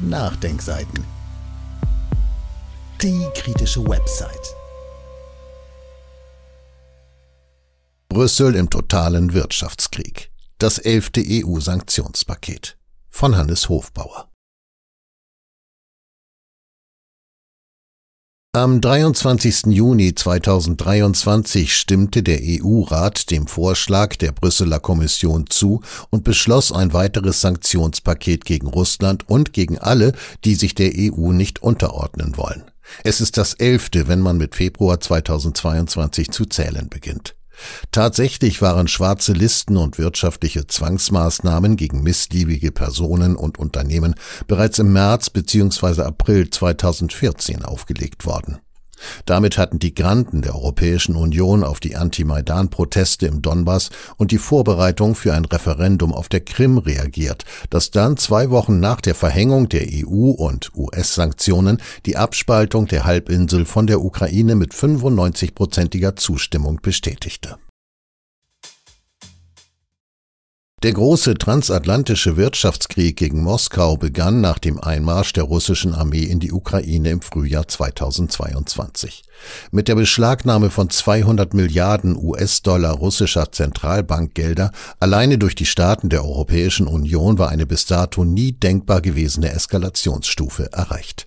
Nachdenkseiten. Die kritische Website. Brüssel im totalen Wirtschaftskrieg. Das elfte EU-Sanktionspaket von Hannes Hofbauer. Am 23. Juni 2023 stimmte der EU-Rat dem Vorschlag der Brüsseler Kommission zu und beschloss ein weiteres Sanktionspaket gegen Russland und gegen alle, die sich der EU nicht unterordnen wollen. Es ist das elfte, wenn man mit Februar 2022 zu zählen beginnt. Tatsächlich waren schwarze Listen und wirtschaftliche Zwangsmaßnahmen gegen missliebige Personen und Unternehmen bereits im März bzw. April 2014 aufgelegt worden. Damit hatten die Granten der Europäischen Union auf die Anti-Maidan-Proteste im Donbass und die Vorbereitung für ein Referendum auf der Krim reagiert, das dann zwei Wochen nach der Verhängung der EU- und US-Sanktionen die Abspaltung der Halbinsel von der Ukraine mit 95-prozentiger Zustimmung bestätigte. Der große transatlantische Wirtschaftskrieg gegen Moskau begann nach dem Einmarsch der russischen Armee in die Ukraine im Frühjahr 2022. Mit der Beschlagnahme von 200 Milliarden US-Dollar russischer Zentralbankgelder alleine durch die Staaten der Europäischen Union war eine bis dato nie denkbar gewesene Eskalationsstufe erreicht.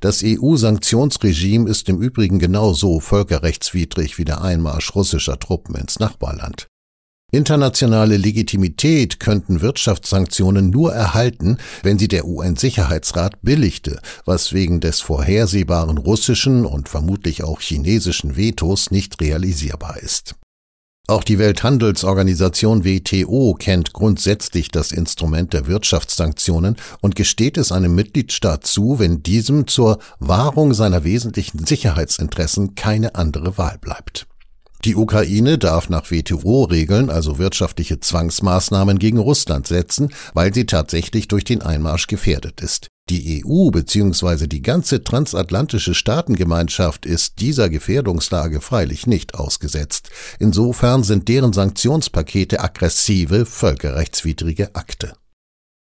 Das EU-Sanktionsregime ist im Übrigen genauso völkerrechtswidrig wie der Einmarsch russischer Truppen ins Nachbarland. Internationale Legitimität könnten Wirtschaftssanktionen nur erhalten, wenn sie der UN-Sicherheitsrat billigte, was wegen des vorhersehbaren russischen und vermutlich auch chinesischen Vetos nicht realisierbar ist. Auch die Welthandelsorganisation WTO kennt grundsätzlich das Instrument der Wirtschaftssanktionen und gesteht es einem Mitgliedstaat zu, wenn diesem zur Wahrung seiner wesentlichen Sicherheitsinteressen keine andere Wahl bleibt. Die Ukraine darf nach WTO-Regeln also wirtschaftliche Zwangsmaßnahmen gegen Russland setzen, weil sie tatsächlich durch den Einmarsch gefährdet ist. Die EU bzw. die ganze transatlantische Staatengemeinschaft ist dieser Gefährdungslage freilich nicht ausgesetzt. Insofern sind deren Sanktionspakete aggressive, völkerrechtswidrige Akte.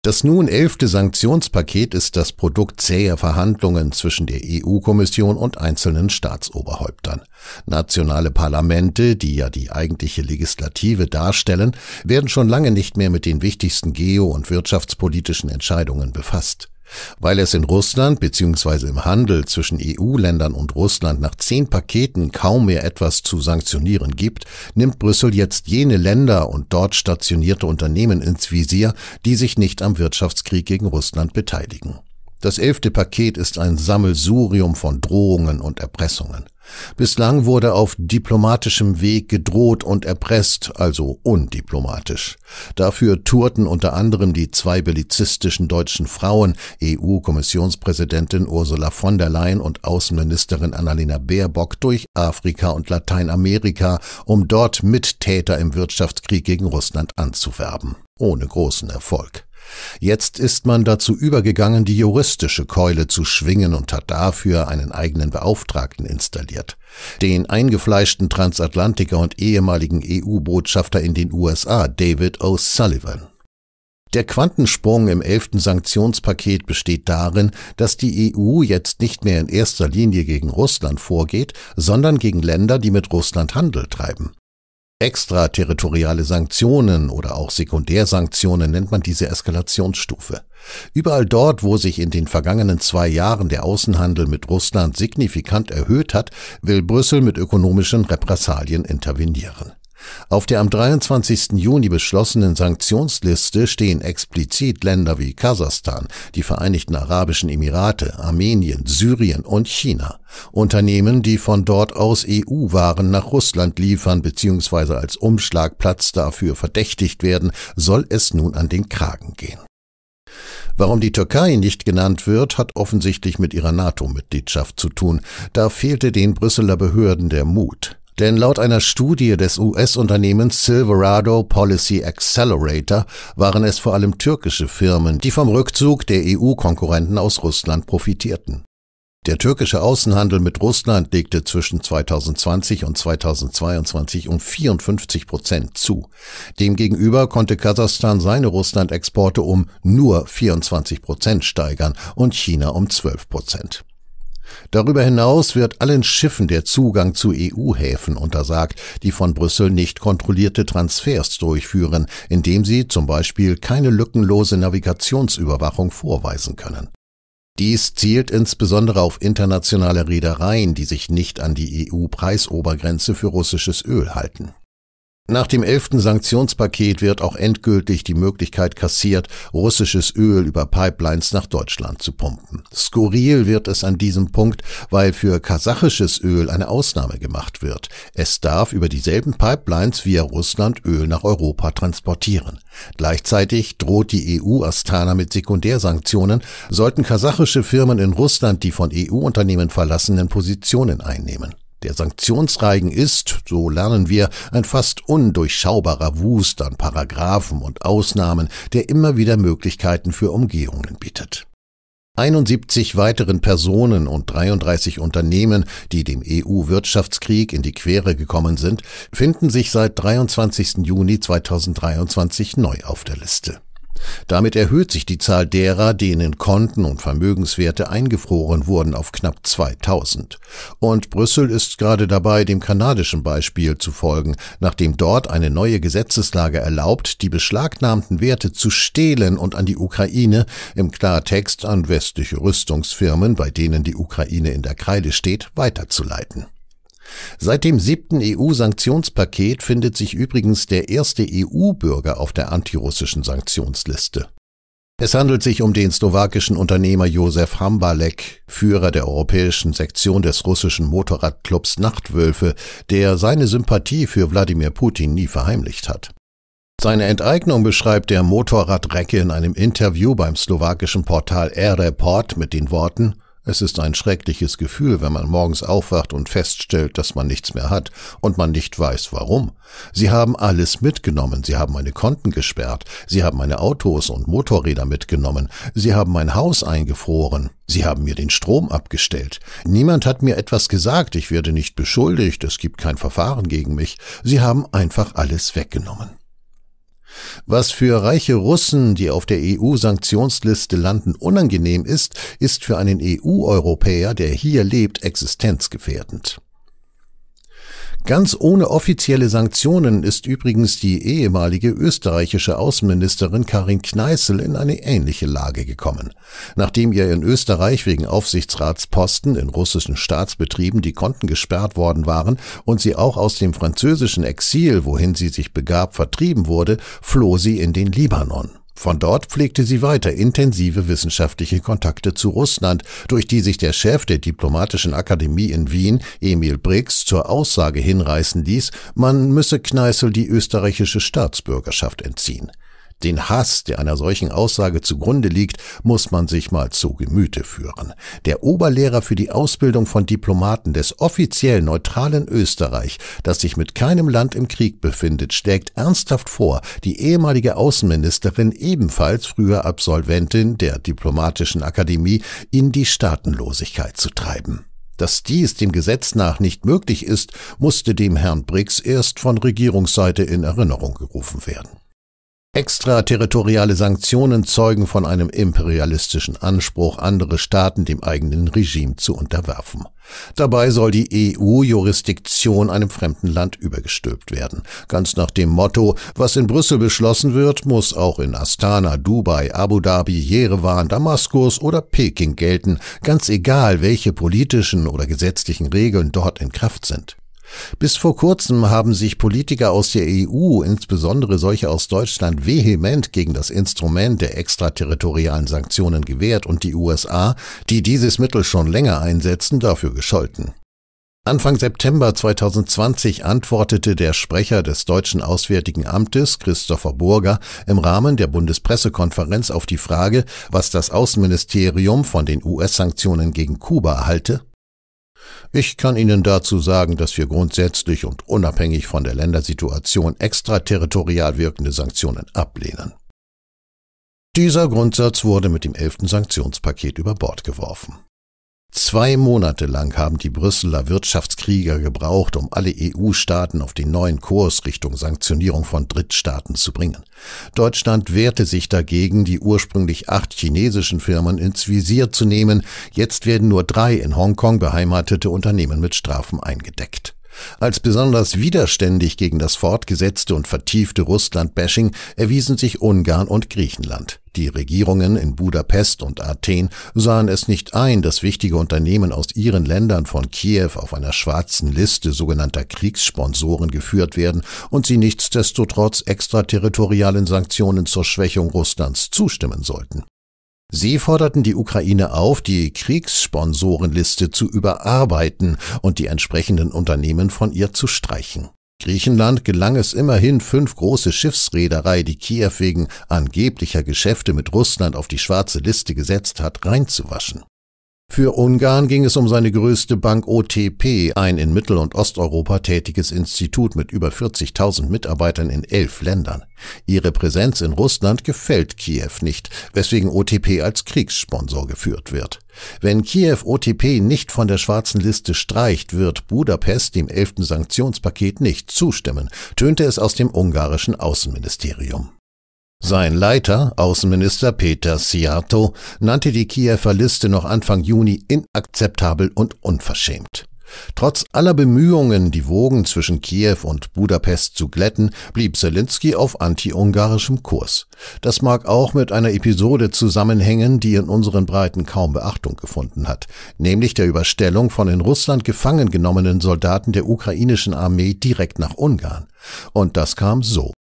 Das nun elfte Sanktionspaket ist das Produkt zäher Verhandlungen zwischen der EU-Kommission und einzelnen Staatsoberhäuptern. Nationale Parlamente, die ja die eigentliche Legislative darstellen, werden schon lange nicht mehr mit den wichtigsten geo- und wirtschaftspolitischen Entscheidungen befasst. Weil es in Russland bzw. im Handel zwischen EU-Ländern und Russland nach zehn Paketen kaum mehr etwas zu sanktionieren gibt, nimmt Brüssel jetzt jene Länder und dort stationierte Unternehmen ins Visier, die sich nicht am Wirtschaftskrieg gegen Russland beteiligen. Das elfte Paket ist ein Sammelsurium von Drohungen und Erpressungen. Bislang wurde auf diplomatischem Weg gedroht und erpresst, also undiplomatisch. Dafür tourten unter anderem die zwei belizistischen deutschen Frauen, EU-Kommissionspräsidentin Ursula von der Leyen und Außenministerin Annalena Baerbock, durch Afrika und Lateinamerika, um dort Mittäter im Wirtschaftskrieg gegen Russland anzuwerben. Ohne großen Erfolg. Jetzt ist man dazu übergegangen, die juristische Keule zu schwingen und hat dafür einen eigenen Beauftragten installiert. Den eingefleischten Transatlantiker und ehemaligen EU-Botschafter in den USA, David O'Sullivan. Der Quantensprung im elften Sanktionspaket besteht darin, dass die EU jetzt nicht mehr in erster Linie gegen Russland vorgeht, sondern gegen Länder, die mit Russland Handel treiben. Extraterritoriale Sanktionen oder auch Sekundärsanktionen nennt man diese Eskalationsstufe. Überall dort, wo sich in den vergangenen zwei Jahren der Außenhandel mit Russland signifikant erhöht hat, will Brüssel mit ökonomischen Repressalien intervenieren. Auf der am 23. Juni beschlossenen Sanktionsliste stehen explizit Länder wie Kasachstan, die Vereinigten Arabischen Emirate, Armenien, Syrien und China. Unternehmen, die von dort aus EU-Waren nach Russland liefern bzw. als Umschlagplatz dafür verdächtigt werden, soll es nun an den Kragen gehen. Warum die Türkei nicht genannt wird, hat offensichtlich mit ihrer NATO-Mitgliedschaft zu tun. Da fehlte den Brüsseler Behörden der Mut. Denn laut einer Studie des US-Unternehmens Silverado Policy Accelerator waren es vor allem türkische Firmen, die vom Rückzug der EU-Konkurrenten aus Russland profitierten. Der türkische Außenhandel mit Russland legte zwischen 2020 und 2022 um 54 Prozent zu. Demgegenüber konnte Kasachstan seine Russland-Exporte um nur 24 Prozent steigern und China um 12 Prozent. Darüber hinaus wird allen Schiffen der Zugang zu EU-Häfen untersagt, die von Brüssel nicht kontrollierte Transfers durchführen, indem sie zum Beispiel keine lückenlose Navigationsüberwachung vorweisen können. Dies zielt insbesondere auf internationale Reedereien, die sich nicht an die EU-Preisobergrenze für russisches Öl halten nach dem elften Sanktionspaket wird auch endgültig die Möglichkeit kassiert, russisches Öl über Pipelines nach Deutschland zu pumpen. Skurril wird es an diesem Punkt, weil für kasachisches Öl eine Ausnahme gemacht wird. Es darf über dieselben Pipelines via Russland Öl nach Europa transportieren. Gleichzeitig droht die EU Astana mit Sekundärsanktionen, sollten kasachische Firmen in Russland die von EU-Unternehmen verlassenen Positionen einnehmen. Der Sanktionsreigen ist, so lernen wir, ein fast undurchschaubarer Wust an Paragraphen und Ausnahmen, der immer wieder Möglichkeiten für Umgehungen bietet. 71 weiteren Personen und 33 Unternehmen, die dem EU-Wirtschaftskrieg in die Quere gekommen sind, finden sich seit 23. Juni 2023 neu auf der Liste. Damit erhöht sich die Zahl derer, denen Konten und Vermögenswerte eingefroren wurden, auf knapp 2000. Und Brüssel ist gerade dabei, dem kanadischen Beispiel zu folgen, nachdem dort eine neue Gesetzeslage erlaubt, die beschlagnahmten Werte zu stehlen und an die Ukraine, im Klartext an westliche Rüstungsfirmen, bei denen die Ukraine in der Kreide steht, weiterzuleiten. Seit dem siebten EU-Sanktionspaket findet sich übrigens der erste EU-Bürger auf der antirussischen Sanktionsliste. Es handelt sich um den slowakischen Unternehmer Josef Hambalek, Führer der europäischen Sektion des russischen Motorradclubs Nachtwölfe, der seine Sympathie für Wladimir Putin nie verheimlicht hat. Seine Enteignung beschreibt der Motorradrecke in einem Interview beim slowakischen Portal Air report mit den Worten es ist ein schreckliches Gefühl, wenn man morgens aufwacht und feststellt, dass man nichts mehr hat und man nicht weiß warum. Sie haben alles mitgenommen, Sie haben meine Konten gesperrt, Sie haben meine Autos und Motorräder mitgenommen, Sie haben mein Haus eingefroren, Sie haben mir den Strom abgestellt. Niemand hat mir etwas gesagt, ich werde nicht beschuldigt, es gibt kein Verfahren gegen mich. Sie haben einfach alles weggenommen. Was für reiche Russen, die auf der EU-Sanktionsliste landen, unangenehm ist, ist für einen EU-Europäer, der hier lebt, existenzgefährdend. Ganz ohne offizielle Sanktionen ist übrigens die ehemalige österreichische Außenministerin Karin Kneißl in eine ähnliche Lage gekommen. Nachdem ihr in Österreich wegen Aufsichtsratsposten in russischen Staatsbetrieben die Konten gesperrt worden waren und sie auch aus dem französischen Exil, wohin sie sich begab, vertrieben wurde, floh sie in den Libanon. Von dort pflegte sie weiter intensive wissenschaftliche Kontakte zu Russland, durch die sich der Chef der Diplomatischen Akademie in Wien, Emil Briggs, zur Aussage hinreißen ließ, man müsse Kneißl die österreichische Staatsbürgerschaft entziehen. Den Hass, der einer solchen Aussage zugrunde liegt, muss man sich mal zu Gemüte führen. Der Oberlehrer für die Ausbildung von Diplomaten des offiziell neutralen Österreich, das sich mit keinem Land im Krieg befindet, schlägt ernsthaft vor, die ehemalige Außenministerin, ebenfalls früher Absolventin der Diplomatischen Akademie, in die Staatenlosigkeit zu treiben. Dass dies dem Gesetz nach nicht möglich ist, musste dem Herrn Briggs erst von Regierungsseite in Erinnerung gerufen werden. Extraterritoriale Sanktionen zeugen von einem imperialistischen Anspruch, andere Staaten dem eigenen Regime zu unterwerfen. Dabei soll die EU-Jurisdiktion einem fremden Land übergestülpt werden. Ganz nach dem Motto, was in Brüssel beschlossen wird, muss auch in Astana, Dubai, Abu Dhabi, Jerewan, Damaskus oder Peking gelten, ganz egal, welche politischen oder gesetzlichen Regeln dort in Kraft sind. Bis vor kurzem haben sich Politiker aus der EU, insbesondere solche aus Deutschland, vehement gegen das Instrument der extraterritorialen Sanktionen gewehrt und die USA, die dieses Mittel schon länger einsetzen, dafür gescholten. Anfang September 2020 antwortete der Sprecher des deutschen Auswärtigen Amtes, Christopher Burger, im Rahmen der Bundespressekonferenz auf die Frage, was das Außenministerium von den US-Sanktionen gegen Kuba halte, ich kann Ihnen dazu sagen, dass wir grundsätzlich und unabhängig von der Ländersituation extraterritorial wirkende Sanktionen ablehnen. Dieser Grundsatz wurde mit dem elften Sanktionspaket über Bord geworfen. Zwei Monate lang haben die Brüsseler Wirtschaftskrieger gebraucht, um alle EU-Staaten auf den neuen Kurs Richtung Sanktionierung von Drittstaaten zu bringen. Deutschland wehrte sich dagegen, die ursprünglich acht chinesischen Firmen ins Visier zu nehmen. Jetzt werden nur drei in Hongkong beheimatete Unternehmen mit Strafen eingedeckt. Als besonders widerständig gegen das fortgesetzte und vertiefte Russland-Bashing erwiesen sich Ungarn und Griechenland. Die Regierungen in Budapest und Athen sahen es nicht ein, dass wichtige Unternehmen aus ihren Ländern von Kiew auf einer schwarzen Liste sogenannter Kriegssponsoren geführt werden und sie nichtsdestotrotz extraterritorialen Sanktionen zur Schwächung Russlands zustimmen sollten. Sie forderten die Ukraine auf, die Kriegssponsorenliste zu überarbeiten und die entsprechenden Unternehmen von ihr zu streichen. Griechenland gelang es immerhin, fünf große Schiffsreederei, die Kiew wegen angeblicher Geschäfte mit Russland auf die schwarze Liste gesetzt hat, reinzuwaschen. Für Ungarn ging es um seine größte Bank OTP, ein in Mittel- und Osteuropa tätiges Institut mit über 40.000 Mitarbeitern in elf Ländern. Ihre Präsenz in Russland gefällt Kiew nicht, weswegen OTP als Kriegssponsor geführt wird. Wenn Kiew OTP nicht von der schwarzen Liste streicht, wird Budapest dem elften Sanktionspaket nicht zustimmen, tönte es aus dem ungarischen Außenministerium. Sein Leiter, Außenminister Peter Siato, nannte die Kiewer Liste noch Anfang Juni inakzeptabel und unverschämt. Trotz aller Bemühungen, die Wogen zwischen Kiew und Budapest zu glätten, blieb Zelensky auf anti-ungarischem Kurs. Das mag auch mit einer Episode zusammenhängen, die in unseren Breiten kaum Beachtung gefunden hat, nämlich der Überstellung von in Russland gefangen genommenen Soldaten der ukrainischen Armee direkt nach Ungarn. Und das kam so.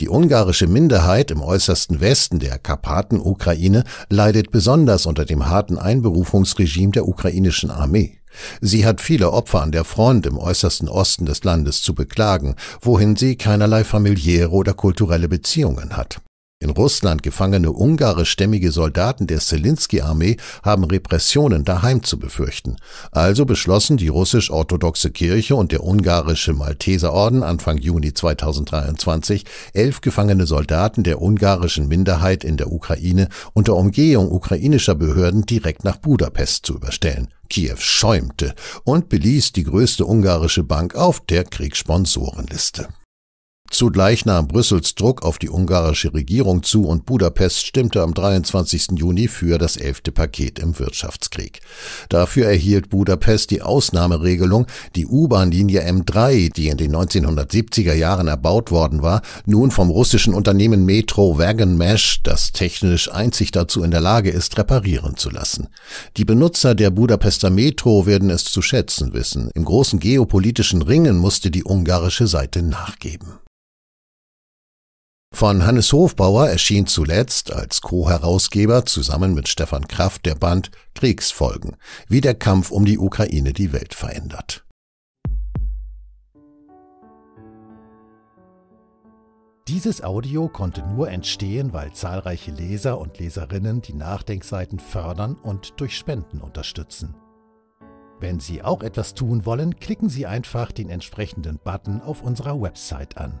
Die ungarische Minderheit im äußersten Westen der Karpaten-Ukraine leidet besonders unter dem harten Einberufungsregime der ukrainischen Armee. Sie hat viele Opfer an der Front im äußersten Osten des Landes zu beklagen, wohin sie keinerlei familiäre oder kulturelle Beziehungen hat. In Russland gefangene ungarischstämmige Soldaten der Selinski-Armee haben Repressionen daheim zu befürchten. Also beschlossen die russisch-orthodoxe Kirche und der ungarische Malteserorden Anfang Juni 2023, elf gefangene Soldaten der ungarischen Minderheit in der Ukraine unter Umgehung ukrainischer Behörden direkt nach Budapest zu überstellen. Kiew schäumte und beließ die größte ungarische Bank auf der Kriegssponsorenliste. Zugleich nahm Brüssels Druck auf die ungarische Regierung zu und Budapest stimmte am 23. Juni für das elfte Paket im Wirtschaftskrieg. Dafür erhielt Budapest die Ausnahmeregelung, die U-Bahn-Linie M3, die in den 1970er Jahren erbaut worden war, nun vom russischen Unternehmen Metro Wagon Mesh, das technisch einzig dazu in der Lage ist, reparieren zu lassen. Die Benutzer der Budapester Metro werden es zu schätzen wissen. Im großen geopolitischen Ringen musste die ungarische Seite nachgeben. Von Hannes Hofbauer erschien zuletzt als Co-Herausgeber zusammen mit Stefan Kraft der Band Kriegsfolgen, wie der Kampf um die Ukraine die Welt verändert. Dieses Audio konnte nur entstehen, weil zahlreiche Leser und Leserinnen die Nachdenkseiten fördern und durch Spenden unterstützen. Wenn Sie auch etwas tun wollen, klicken Sie einfach den entsprechenden Button auf unserer Website an.